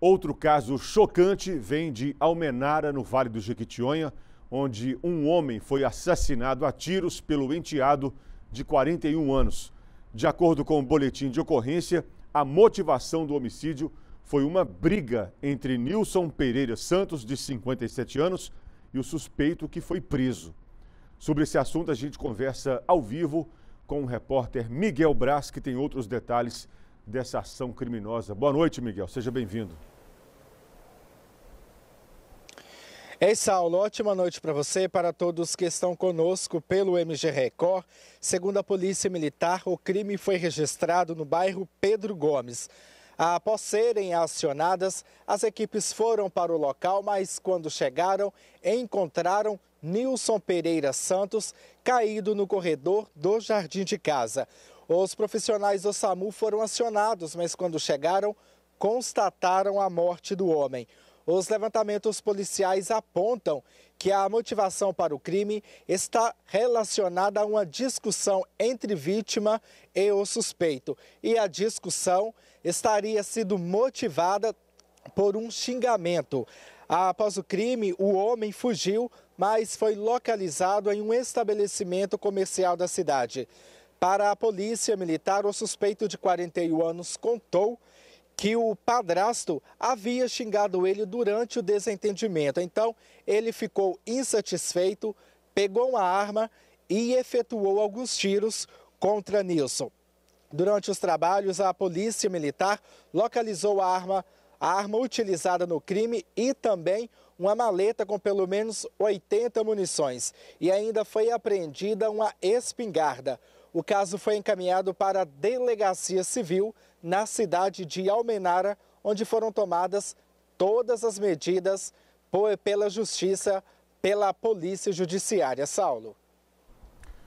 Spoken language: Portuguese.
Outro caso chocante vem de Almenara, no Vale do Jequitinhonha, onde um homem foi assassinado a tiros pelo enteado de 41 anos. De acordo com o boletim de ocorrência, a motivação do homicídio foi uma briga entre Nilson Pereira Santos, de 57 anos, e o suspeito que foi preso. Sobre esse assunto, a gente conversa ao vivo com o repórter Miguel Braz, que tem outros detalhes dessa ação criminosa. Boa noite, Miguel. Seja bem-vindo. Ei, Saulo, ótima noite para você e para todos que estão conosco pelo MG Record. Segundo a Polícia Militar, o crime foi registrado no bairro Pedro Gomes. Após serem acionadas, as equipes foram para o local, mas quando chegaram, encontraram Nilson Pereira Santos caído no corredor do jardim de casa. Os profissionais do SAMU foram acionados, mas quando chegaram, constataram a morte do homem. Os levantamentos policiais apontam que a motivação para o crime está relacionada a uma discussão entre vítima e o suspeito. E a discussão estaria sido motivada por um xingamento. Após o crime, o homem fugiu, mas foi localizado em um estabelecimento comercial da cidade. Para a polícia militar, o suspeito de 41 anos contou que o padrasto havia xingado ele durante o desentendimento. Então, ele ficou insatisfeito, pegou uma arma e efetuou alguns tiros contra Nilson. Durante os trabalhos, a polícia militar localizou a arma, a arma utilizada no crime e também uma maleta com pelo menos 80 munições. E ainda foi apreendida uma espingarda. O caso foi encaminhado para a delegacia civil na cidade de Almenara, onde foram tomadas todas as medidas pela justiça, pela polícia judiciária. Saulo.